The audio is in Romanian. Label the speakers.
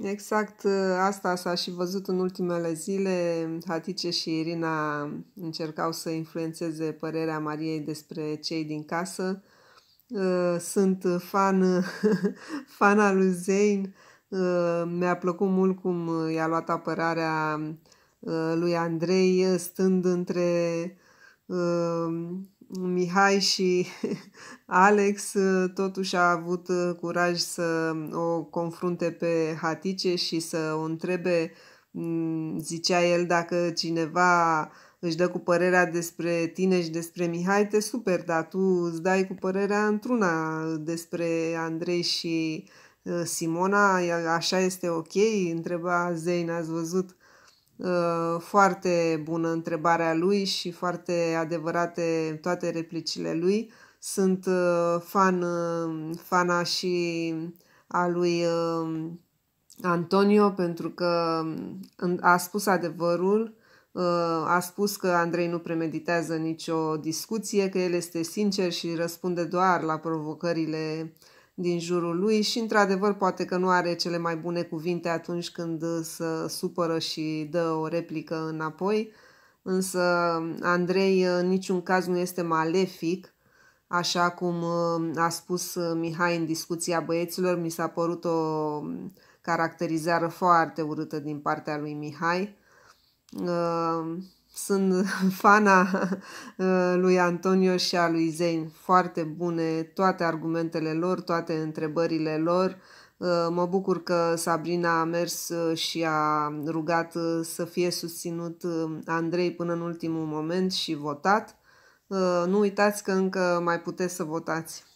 Speaker 1: Exact ă, asta s-a și văzut în ultimele zile. Hatice și Irina încercau să influențeze părerea Mariei despre cei din casă. Ă, sunt fan, fan al lui Zein. Ă, mi-a plăcut mult cum i-a luat apărarea lui Andrei stând între Mihai și Alex ă, totuși a avut ă, curaj să o confrunte pe Hatice și să o întrebe, zicea el, dacă cineva își dă cu părerea despre tine și despre Mihai, te super, dar tu îți dai cu părerea într-una despre Andrei și ă, Simona, așa este ok? Întreba Zeina, ați văzut? Uh, foarte bună întrebarea lui și foarte adevărate toate replicile lui. Sunt uh, fan, uh, fana și a lui Antonio pentru că um, a spus adevărul, a spus că Andrei nu premeditează nicio discuție, că el este sincer și răspunde doar la provocările uh, din jurul lui și, într-adevăr, poate că nu are cele mai bune cuvinte atunci când uh, se supără și dă o replică înapoi, însă Andrei uh, în niciun caz nu este malefic, așa cum uh, a spus Mihai în discuția băieților, mi s-a părut o um, caracterizare foarte urâtă din partea lui Mihai. Sunt fana uh, lui Antonio și a lui Zein. Foarte bune toate argumentele lor, toate întrebările lor. Uh, mă bucur că Sabrina a mers uh, și a rugat să fie susținut Andrei până în ultimul moment și votat. Nu uitați că încă mai puteți să votați.